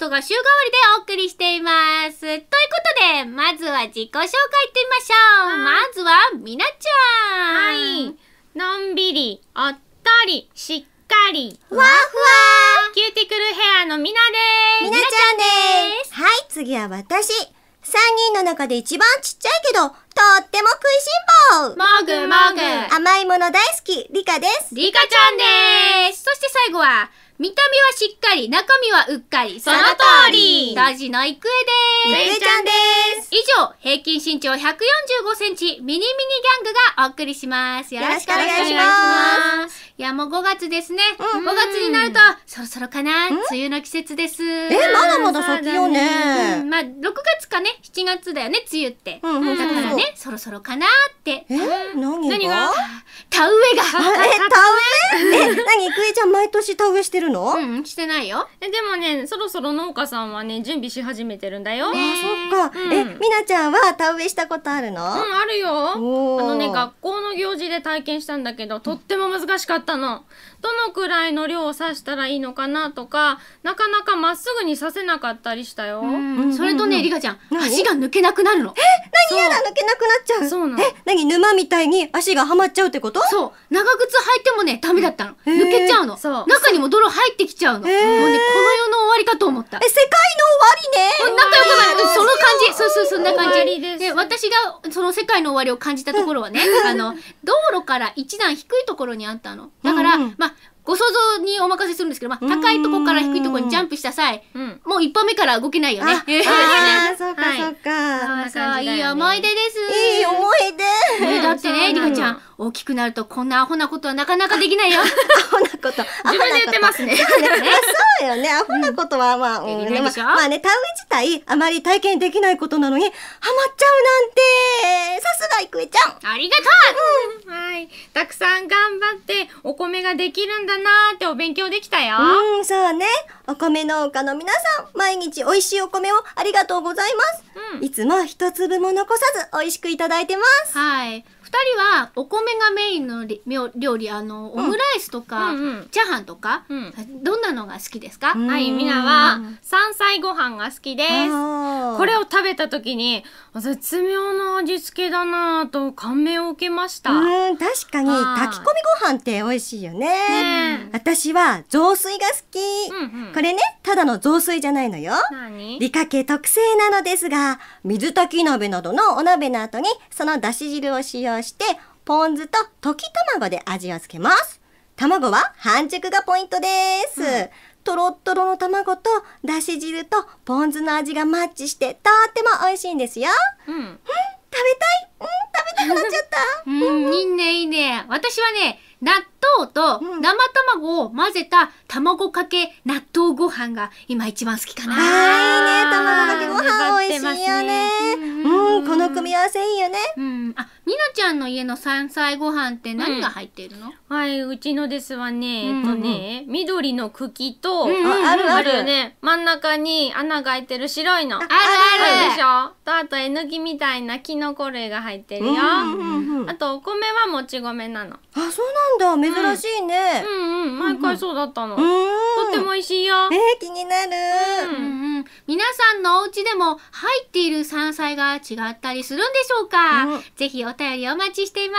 トが週替わりでお送りしています。ということで、まずは自己紹介いってみましょう。まずは、みなちゃん。はい。のんびり、おっとり、しっかり、ふわふわ。キューティクルヘアのみなです。みなちゃんです。はい、次は私。3人の中で一番ちっちゃいけど、とっても食いしん坊もぐもぐ甘いもの大好き、リカですリカちゃんですそして最後は、見た目はしっかり、中身はうっかり、その通りラジのいくえですゆいちゃんです以上、平均身長145センチ、ミニミニギャングがお送りします。よろしくお願いします。いや、もう5月ですね。うん、5月になると、そろそろかな梅雨の季節ですえまだまだ先よね、まあ6月かね7月だよね梅雨って、だからねそろそろかなってえ何が田植えがえ田植ええ何育恵ちゃん毎年田植えしてるのうんしてないよえでもねそろそろ農家さんはね準備し始めてるんだよ、あそっか、えみなちゃんは田植えしたことあるのうんあるよあのね学校の行事で体験したんだけどとっても難しかったの、どのくらいの量を刺したらいいのかなとかなかなかまっすぐに刺せなかったりしたよ、それとねリカちゃん足が抜けなくなるのえ何やら抜けなくなっちゃうそうなのえ何沼みたいに足がはまっちゃうってことそう長靴履いてもねダメだったの、抜けちゃうの中にも泥入ってきちゃうの、もうねこの世の終わりかと思ったえ世界の終わりね仲良くなるその感じそうそうそんな感じで私がその世界の終わりを感じたところはね、あの道路から一段低いところにあったのだから、まあご想像にお任せするんですけど、まあ、高いとこから低いとこにジャンプした際、うん、もう一歩目から動けないよね。あ、えあ そっかそっか。はい、かわいい思い出です。いい思い出。ね、だってね、りかちゃん、大きくなるとこんなアホなことはなかなかできないよ。アホなこと。自分で言ってますね。そうよね。アホなことはまあ、うんまあね、田植え自体あまり体験できないことなのに、ハマっちゃうなんて、さすが郁恵ちゃん。ありがとう、うん、はい。たくさん頑張ってお米ができるんだなーってお勉強できたよ。うん、そうね。お米農家の皆さん、毎日美味しいお米をありがとうございます。うん、いつも一粒も残さず美味しくいただいてます。はい。人はお米がメインのり料理あのオムライスとか、うんうんチャーハンとか、うんどんなのが好きですか、はい、みなは山菜ご飯が好きです。これを食べた時に絶妙な味付けだなと感銘を受けました。うん確かに炊き込みご飯って美味しいよねえ私は雑炊が好き、うんうんこれねただの雑炊じゃないのよ何理科系特製なのですが水炊き鍋などのお鍋の後にそのだし汁を使用そしてポン酢と溶き卵で味をつけます。卵は半熟がポイントです。うんとろっとろの卵とだし汁とポン酢の味がマッチしてとっても美味しいんですよ。うん、食べたい、うん、食べたくなっちゃった。うん、いいねいいね。私はね納豆と生卵を混ぜた卵かけ納豆ご飯が今一番好きかな。あいいね卵かけご飯美味しいよね。ねうん、この組み合わせいいよね。うん。あ、ニナちゃんの家の山菜ご飯って何が入ってるの、うん、はい、うちのですわね、えっとね、緑の茎と、うんうん、あるあるよね。真ん中に穴が開いてる白いの。あるあるでしょと、あとえぬきみたいなキノコ類が入ってるよ。あと、お米はもち米なの。あ、そうなんだ。珍しいね。うんうん、毎回そうだったの。っても美味しいよ。えー、気になる、うんうん。皆さんのお家でも入っている山菜が違ったりするんでしょうか、うん、ぜひお便りお待ちしていま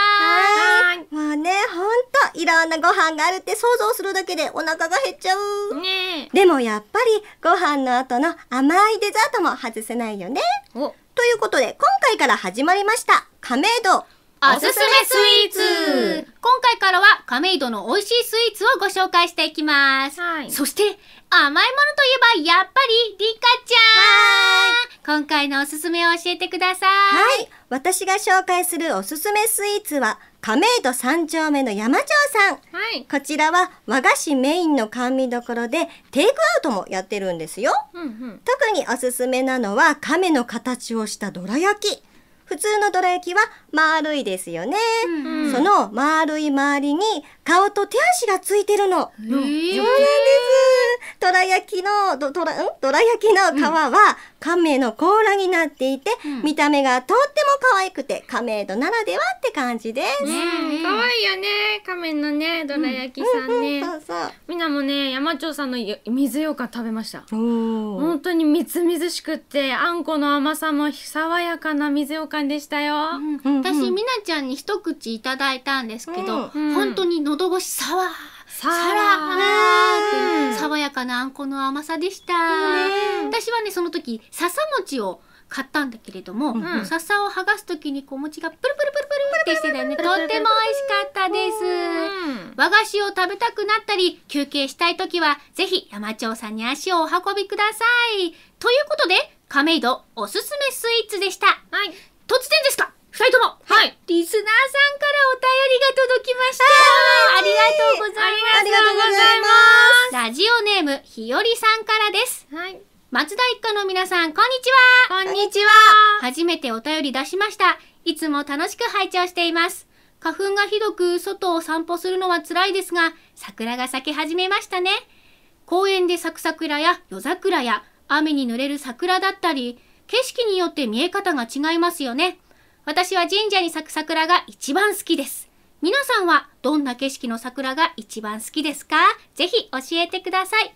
す。もうね、ほんと、いろんなご飯があるって想像するだけでお腹が減っちゃう。ねでもやっぱり、ご飯の後の甘いデザートも外せないよね。ということで、今回から始まりました、亀戸。おすすめスイーツ今回からは亀戸の美味しいスイーツをご紹介していきます、はい、そして甘いものといえばやっぱりリカちゃん今回のおすすめを教えてくださいはい私が紹介するおすすめスイーツは亀戸三丁目の山城さん、はい、こちらは和菓子メインの甘味どころでテイクアウトもやってるんですよ、うんうん、特におすすめなのは亀の形をしたどら焼き普通のどら焼きは丸いですよね、うんうん、その丸い周りに顔と手足がついてるの、えー、そうなんですどら焼きのどどらんどら焼きの皮は亀の甲羅になっていて、うん、見た目がとっても可愛くて亀戸ならではって感じです。ね可愛いよね亀のねどら焼きさんね、うんうんうん、そうそうみんなもね山町さんの水ようかん食べました。本当にみずみずしくってあんこの甘さも爽やかな水ようかんでしたよ。私みなちゃんに一口いただいたんですけど、うん、本当に喉越しさわー。さら爽やかなあんこの甘さでした、私はねその時笹餅を買ったんだけれども、うん、笹を剥がす時にこう餅がプルプルプルプルってしてたよねとっても美味しかったです、和菓子を食べたくなったり休憩したい時はぜひ山町さんに足をお運びくださいということで亀戸おすすめスイーツでした、はい、突然ですか2人ともはいリスナーさんからお便りが届きましたとうございます。ありがとうございます。ラジオネーム、ひよりさんからです。はい。松田一家の皆さん、こんにちは。こんにちは。初めてお便り出しました。いつも楽しく拝聴しています。花粉がひどく、外を散歩するのは辛いですが、桜が咲き始めましたね。公園で咲く桜や夜桜や、雨に濡れる桜だったり、景色によって見え方が違いますよね。私は神社に咲く桜が一番好きです。皆さんはどんな景色の桜が一番好きですかぜひ教えてください。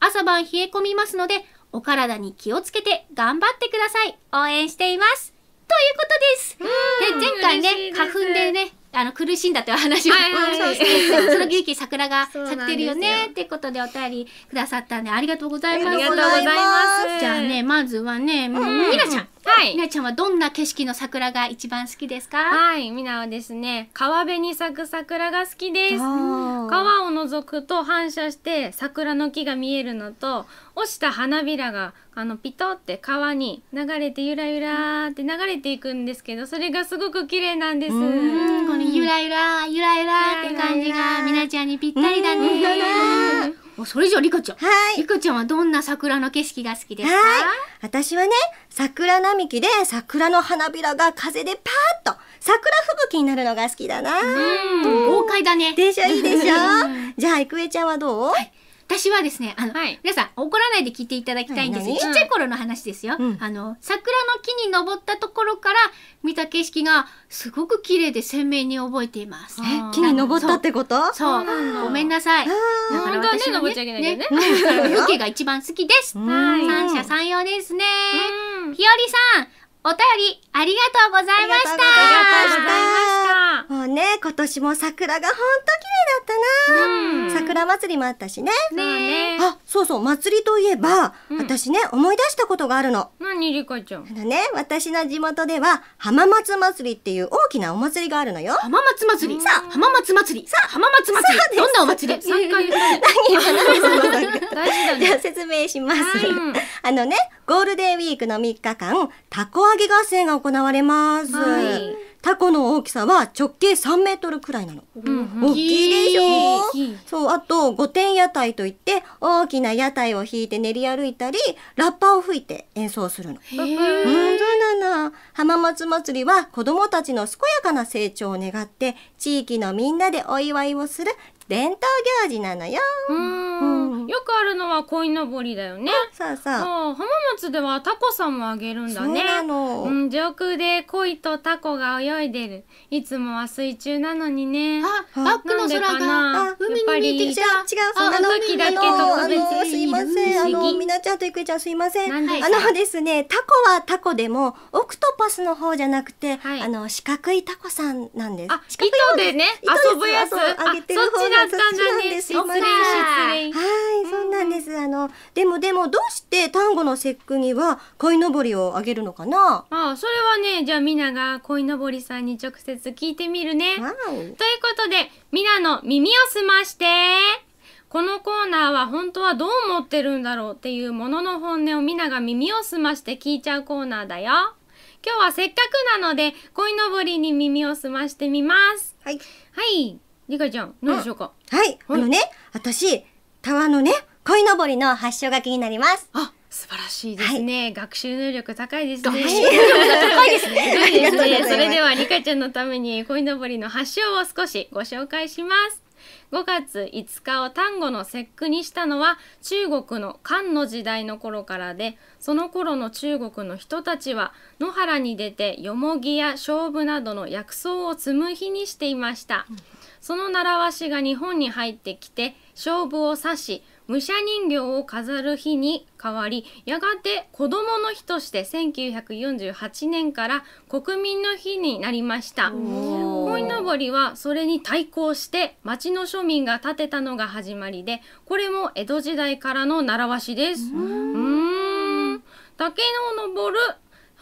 朝晩冷え込みますので、お体に気をつけて頑張ってください。応援しています。ということです。ね、前回ね、花粉でね、あの苦しんだという話を、はいはい、その時期桜が咲ってるよねってことでお便りくださったんでありがとうございます。ありがとうございます。じゃあねまずはね、うん、みちゃんはい。みなちゃんはどんな景色の桜が一番好きですかはい。みなはですね、川辺に咲く桜が好きです。川を覗くと反射して桜の木が見えるのと、落ちた花びらがあのピトって川に流れてゆらゆらって流れていくんですけどそれがすごく綺麗なんですこのゆらゆらゆらゆらって感じがみなちゃんにぴったりだねおそれじゃリカちゃん。はい。リカちゃんはどんな桜の景色が好きですか私はね、桜並木で桜の花びらが風でパーッと桜吹雪になるのが好きだな。うん、豪快だね。でしょ、いいでしょ。じゃあ、いくちゃんはどう、はい私はですね、あの、はい皆さん怒らないで聞いていただきたいんです。ちっちゃい頃の話ですよ。うんあの桜の木に登ったところから見た景色がすごく綺麗で鮮明に覚えています。え木に登ったってことそうう、ごめんなさい。だから本はね登っちゃいけないんだよねね風景が一番好きです。三者三様ですね。ひよりさん、お便りありがとうございました。ありがとうございました年も桜が本当綺麗だったな、うん、桜祭りもあったしねねあそうそう祭りといえば、うん、私ね思い出したことがあるの何リカちゃんだね私の地元では浜松祭りっていう大きなお祭りがあるのよ浜松祭りさあ浜松祭りさあ浜松祭りどんなお祭り三言っ何今の大事だねじゃあ説明します、うん、あのねゴールデンウィークの3日間たこ揚げ合戦が行われます、はいタコの大きさは直径3メートルくらいなの。大きいでしょそう、あと、御点屋台といって、大きな屋台を引いて練り歩いたり、ラッパを吹いて演奏するの。へー。そうなの。浜松祭りは子供たちの健やかな成長を願って、地域のみんなでお祝いをする伝統行事なのよ。うん。よくあるのは鯉のぼりだよね。そうそう。浜松ではタコさんもあげるんだね。うん、上空で鯉とタコが泳いでる。いつもは水中なのにね。あ、バックの空があ、海に見えてきた。違う、そんなの時だけ特別すいません。あの、みなちゃんとゆくちゃんすいません。あのですね、タコはタコでも、オクトパスの方じゃなくて、あの、四角いタコさんなんです。あ、糸でね、遊ぶやつ。あ、そっちだったんだね。失礼失礼。はい、そうなんです。あのでもでもどうして単語の節句には鯉のぼりをあげるのかな。ああ、それはね、じゃあみなが鯉のぼりさんに直接聞いてみるね。はい、ということでミなの耳を澄まして。このコーナーは本当はどう思ってるんだろうっていうものの本音をみなが耳を澄まして聞いちゃうコーナーだよ。今日はせっかくなので、鯉のぼりに耳を澄ましてみます。はい。はい。理解ちゃん、何でしょうか。はい、あのね、私、タワーのね、鯉のぼりの発祥が気になります。あ、素晴らしいですね。学習能力高いですね。学習能力高いですね。それでは、りかちゃんのために、鯉のぼりの発祥を少しご紹介します。5月5日を端午の節句にしたのは中国の漢の時代の頃からでその頃の中国の人たちは野原に出てよもぎや勝負などの薬草を摘む日にしていました。その習わしが日本に入ってきて勝負を指し武者人形を飾る日に変わりやがて子どもの日として1948年から国民の日になりました鯉のぼりはそれに対抗して町の庶民が建てたのが始まりでこれも江戸時代からの習わしです。竹の登る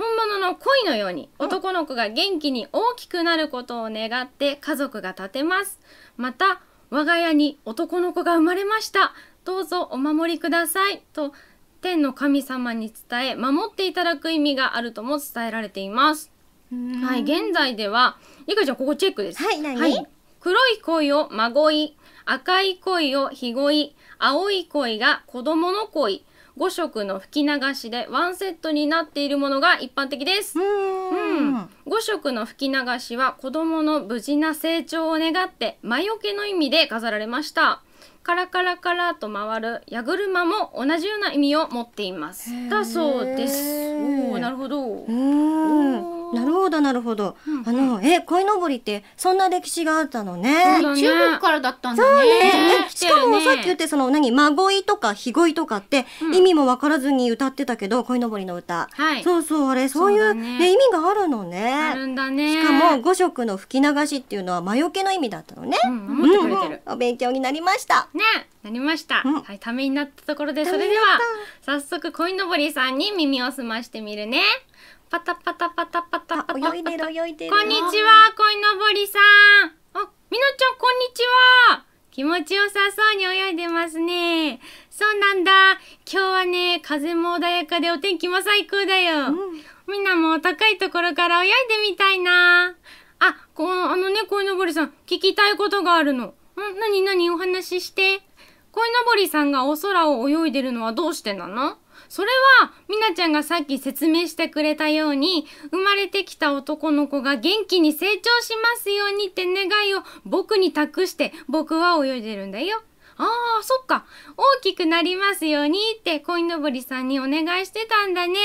本物の恋のように男の子が元気に大きくなることを願って家族が建てますまた我が家に男の子が生まれましたどうぞお守りくださいと天の神様に伝え守っていただく意味があるとも伝えられていますはい現在ではゆかちゃんここチェックですはいはい、黒い恋を孫い赤い恋をひごい青い恋が子供の恋5色の吹き流しでワンセットになっているものが一般的です。うん5色の吹き流しは子供の無事な成長を願って魔除けの意味で飾られました。カラカラカラと回る矢車も同じような意味を持っています。だそうです。おお、なるほど。うん。なるほどなるほど、うん、あのえ鯉のぼりってそんな歴史があったのね、ね、中国からだったんだね、ね、しかもさっき言ってその何孫いとかひごいとかって意味も分からずに歌ってたけど、鯉のぼりの歌、はい、そうそうあれそういうね、意味があるのねあるんだねしかも五色の吹き流しっていうのは魔除けの意味だったのね、お勉強になりましたねなりました、はいためになったところでそれでは早速鯉のぼりさんに耳を澄ましてみるねパタパタパタパタ泳いでる泳いでる。こんにちは、こいのぼりさん。あ、みのちゃんこんにちは。気持ちよさそうに泳いでますね。そうなんだ。今日はね、風も穏やかでお天気も最高だよ。うん、みんなも高いところから泳いでみたいな。あ、この、あのね、こいのぼりさん、聞きたいことがあるの。ん、何お話しして。こいのぼりさんがお空を泳いでるのはどうしてなのそれはみなちゃんがさっき説明してくれたように生まれてきた男の子が元気に成長しますようにって願いを僕に託して僕は泳いでるんだよ。ああ、そっか。大きくなりますようにってこいのぼりさんにお願いしてたんだね。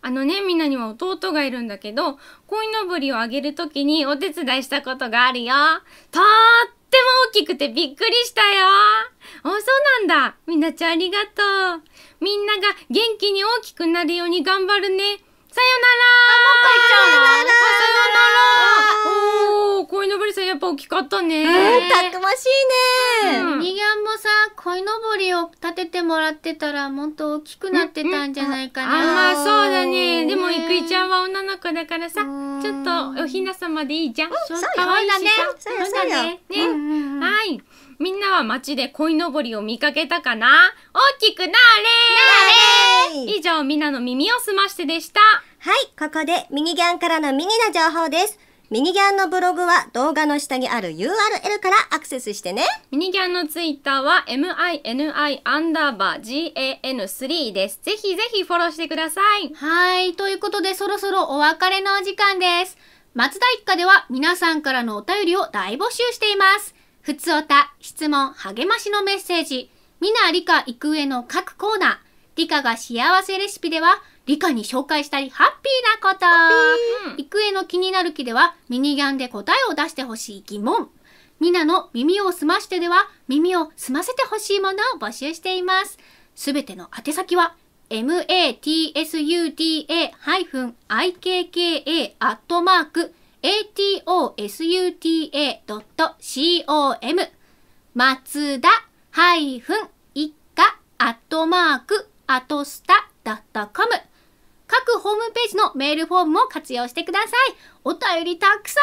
あのね、みんなには弟がいるんだけど、こいのぼりをあげるときにお手伝いしたことがあるよ。とーっても大きくてびっくりしたよお、そうなんだみなちゃんありがとうみんなが元気に大きくなるように頑張るねさよならもう帰っちゃうのさよなら鯉のぼりさんやっぱ大きかったね。うん、たくましいね。うん、ニギャンもさ、鯉のぼりを立ててもらってたら、もっと大きくなってたんじゃないかな。うんうん、あ、まあそうだね。でも、いくいちゃんは女の子だからさ、ちょっとおひなさまでいいじゃん。そう可愛いしね。そうだね。ね。はい。みんなは街で鯉のぼりを見かけたかな大きくなれ以上、みんなの耳をすましてでした。はい、ここでミニギャンからのミニな情報です。ミニギャンのブログは動画の下にある URL からアクセスしてね。ミニギャンのツイッターは mini アンダーバー gan3 です。ぜひぜひフォローしてください。はい。ということでそろそろお別れのお時間です。松田一家では皆さんからのお便りを大募集しています。ふつおた、質問、励ましのメッセージ、みな理科育への各コーナー、理科が幸せレシピでは、理科に紹介したりハッピーなこと、育英の気になる木ではミニギャンで答えを出してほしい疑問ニナの耳をすましてでは耳をすませてほしいものを募集していますすべての宛先は matsuda-ikka.atosuta.com 松田一家アットマークアトスタメールフォームも活用してください。お便りたくさ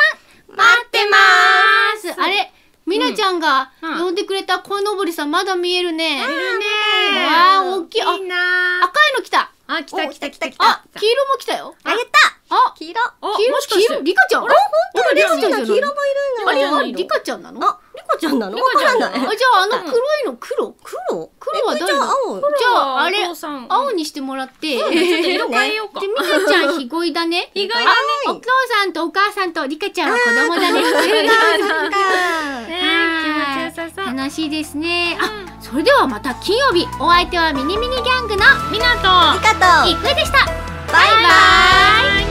ん待ってますあれみなちゃんが呼んでくれた鯉のぼりさんまだ見えるね。見えるね。わあ大きい。あ、赤いの来た。あ、来た来た来た来た。あ、黄色も来たよ。あ、やった。あ黄色黄色黄色リカちゃんあ本当リカちゃん黄色もいるのリカちゃんなのあリカちゃんなのわからないじゃあの黒いの黒黒黒は誰じゃあれ青にしてもらって色変えようかでミカちゃんひごいだね ひごいだねお父さんとお母さんとリカちゃんは子供だね楽しいですねあそれではまた金曜日お相手はミニミニギャングのミナとリカといくでしたバイバイ